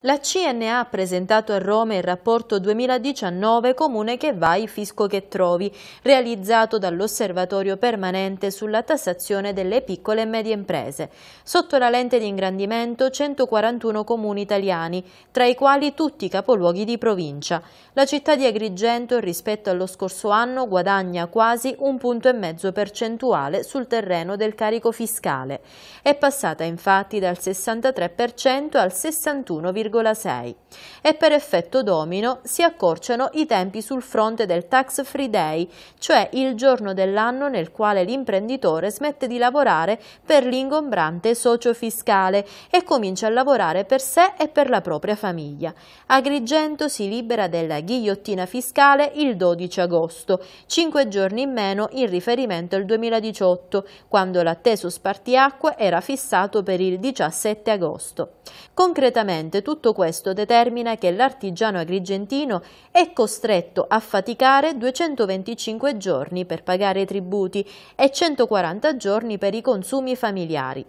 La CNA ha presentato a Roma il rapporto 2019 Comune che vai, fisco che trovi, realizzato dall'Osservatorio permanente sulla tassazione delle piccole e medie imprese. Sotto la lente di ingrandimento 141 comuni italiani, tra i quali tutti i capoluoghi di provincia. La città di Agrigento rispetto allo scorso anno guadagna quasi un punto e mezzo percentuale sul terreno del carico fiscale. È passata infatti dal 63% al 61,5%. 1,6 e per effetto domino si accorciano i tempi sul fronte del tax free day, cioè il giorno dell'anno nel quale l'imprenditore smette di lavorare per l'ingombrante socio fiscale e comincia a lavorare per sé e per la propria famiglia. Agrigento si libera della ghigliottina fiscale il 12 agosto, 5 giorni in meno in riferimento al 2018, quando l'atteso spartiacque era fissato per il 17 agosto. Concretamente, tutto tutto questo determina che l'artigiano agrigentino è costretto a faticare 225 giorni per pagare i tributi e 140 giorni per i consumi familiari.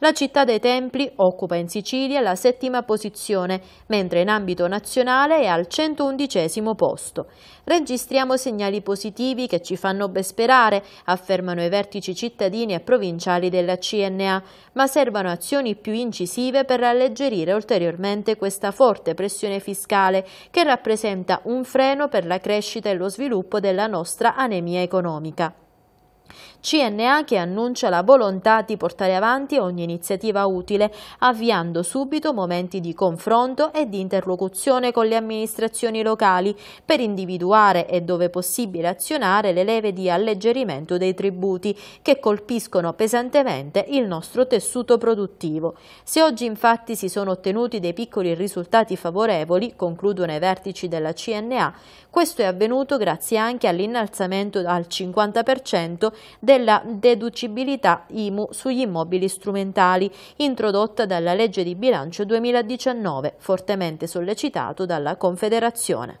La città dei Templi occupa in Sicilia la settima posizione, mentre in ambito nazionale è al 111 posto. Registriamo segnali positivi che ci fanno ben sperare, affermano i vertici cittadini e provinciali della CNA, ma servono azioni più incisive per alleggerire ulteriormente questa forte pressione fiscale che rappresenta un freno per la crescita e lo sviluppo della nostra anemia economica. CNA che annuncia la volontà di portare avanti ogni iniziativa utile, avviando subito momenti di confronto e di interlocuzione con le amministrazioni locali per individuare e dove possibile azionare le leve di alleggerimento dei tributi che colpiscono pesantemente il nostro tessuto produttivo. Se oggi infatti si sono ottenuti dei piccoli risultati favorevoli, concludono i vertici della CNA, questo è avvenuto grazie anche all'innalzamento al 50% della deducibilità IMU sugli immobili strumentali, introdotta dalla legge di bilancio 2019, fortemente sollecitato dalla Confederazione.